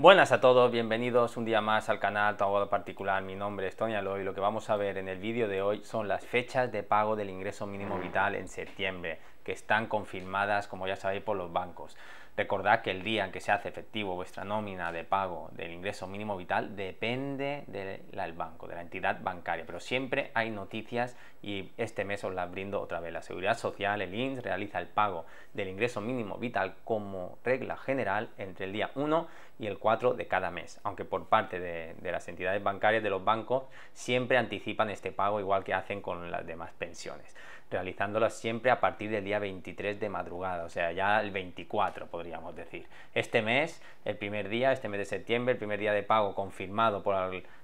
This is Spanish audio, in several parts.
Buenas a todos, bienvenidos un día más al canal Tu Abogado Particular, mi nombre es Tony Aloy y lo que vamos a ver en el vídeo de hoy son las fechas de pago del ingreso mínimo vital en septiembre, que están confirmadas como ya sabéis por los bancos. Recordad que el día en que se hace efectivo vuestra nómina de pago del ingreso mínimo vital depende del banco, de la entidad bancaria, pero siempre hay noticias y este mes os las brindo otra vez. La Seguridad Social, el INS, realiza el pago del ingreso mínimo vital como regla general entre el día 1 y el 4 de cada mes, aunque por parte de las entidades bancarias de los bancos siempre anticipan este pago igual que hacen con las demás pensiones realizándolas siempre a partir del día 23 de madrugada, o sea, ya el 24 podríamos decir. Este mes, el primer día, este mes de septiembre, el primer día de pago confirmado por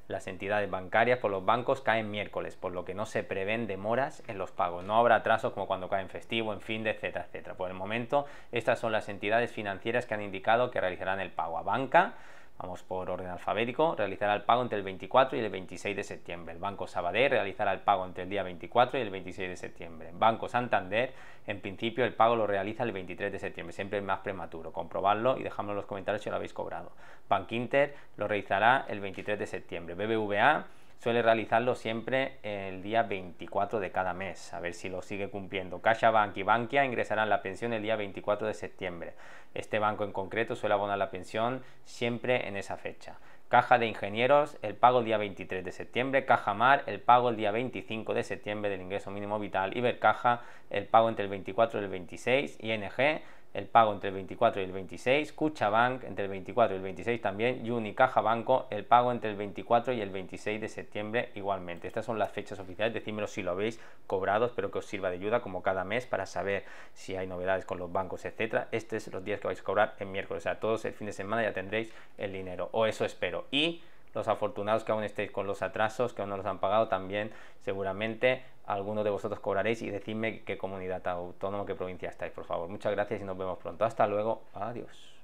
las entidades bancarias, por los bancos, cae miércoles, por lo que no se prevén demoras en los pagos. No habrá atrasos como cuando cae festivo, en fin, de etcétera, etcétera. Por el momento, estas son las entidades financieras que han indicado que realizarán el pago a banca, Vamos por orden alfabético, realizará el pago entre el 24 y el 26 de septiembre. El Banco Sabadell realizará el pago entre el día 24 y el 26 de septiembre. Banco Santander, en principio, el pago lo realiza el 23 de septiembre, siempre es más prematuro. Comprobarlo y dejadme en los comentarios si lo habéis cobrado. Bankinter Inter lo realizará el 23 de septiembre. BBVA suele realizarlo siempre el día 24 de cada mes, a ver si lo sigue cumpliendo. CaixaBank y Bankia ingresarán la pensión el día 24 de septiembre. Este banco en concreto suele abonar la pensión siempre en esa fecha. Caja de Ingenieros, el pago el día 23 de septiembre. Caja Mar, el pago el día 25 de septiembre del ingreso mínimo vital. Ibercaja, el pago entre el 24 y el 26. ING, el pago entre el 24 y el 26, Cuchabank entre el 24 y el 26 también y Unicaja Banco el pago entre el 24 y el 26 de septiembre igualmente. Estas son las fechas oficiales, decídmelo si lo habéis cobrado, espero que os sirva de ayuda como cada mes para saber si hay novedades con los bancos, etcétera. Estos son los días que vais a cobrar en miércoles, o sea, todos el fin de semana ya tendréis el dinero, o eso espero. Y los afortunados que aún estéis con los atrasos, que aún no los han pagado, también seguramente algunos de vosotros cobraréis y decidme qué comunidad autónoma, qué provincia estáis, por favor. Muchas gracias y nos vemos pronto. Hasta luego. Adiós.